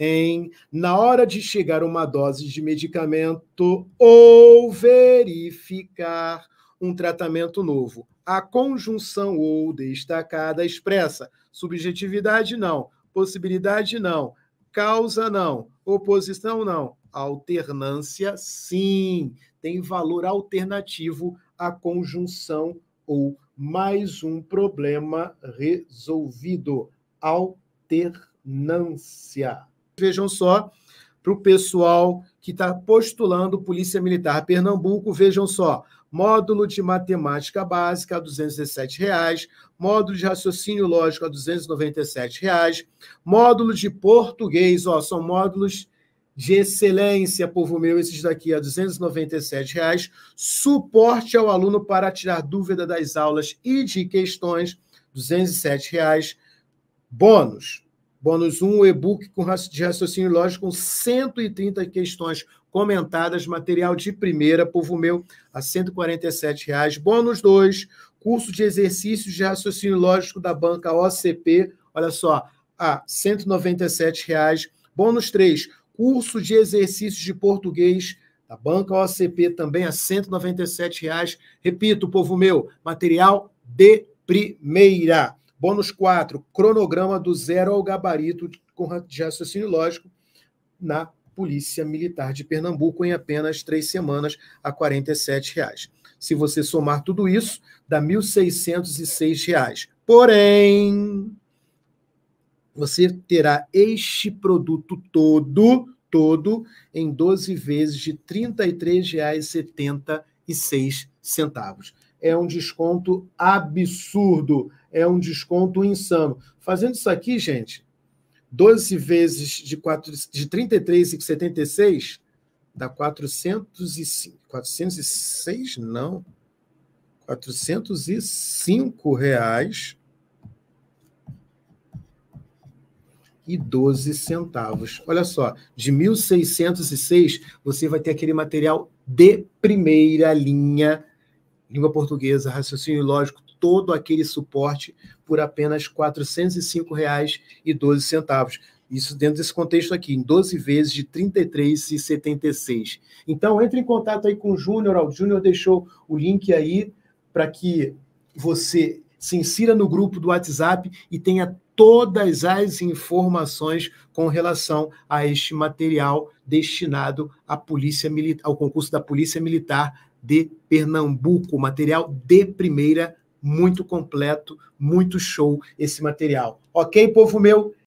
em, na hora de chegar uma dose de medicamento ou verificar um tratamento novo. A conjunção ou destacada expressa subjetividade não, possibilidade não, causa não, oposição não, alternância sim. Tem valor alternativo A conjunção ou mais um problema resolvido. Alternância vejam só, para o pessoal que está postulando Polícia Militar Pernambuco, vejam só, módulo de matemática básica a R$ 217,00, módulo de raciocínio lógico a R$ 297,00, módulo de português, ó, são módulos de excelência, povo meu, esses daqui a R$ 297,00, suporte ao aluno para tirar dúvida das aulas e de questões, R$ 207,00, bônus, Bônus 1, um, e-book de raciocínio lógico com 130 questões comentadas, material de primeira, povo meu, a R$ reais. Bônus 2, curso de exercícios de raciocínio lógico da banca OCP, olha só, a R$ reais. Bônus 3, curso de exercícios de português da banca OCP, também a R$ reais. Repito, povo meu, material de primeira. Bônus 4, cronograma do zero ao gabarito de raciocínio lógico na Polícia Militar de Pernambuco em apenas três semanas a R$ 47,00. Se você somar tudo isso, dá R$ 1.606. Porém, você terá este produto todo, todo, em 12 vezes de R$ 33,76 é um desconto absurdo, é um desconto insano. Fazendo isso aqui, gente, 12 vezes de, de 33,76 dá 405, 406 não, 405 reais e 12 centavos. Olha só, de 1.606 você vai ter aquele material de primeira linha língua portuguesa, raciocínio lógico, todo aquele suporte por apenas R$ 405,12. Isso dentro desse contexto aqui, em 12 vezes de R$ 33,76. Então, entre em contato aí com o Júnior. O Júnior deixou o link aí para que você se insira no grupo do WhatsApp e tenha todas as informações com relação a este material destinado à polícia militar, ao concurso da Polícia Militar de Pernambuco. Material de primeira, muito completo, muito show esse material. Ok, povo meu?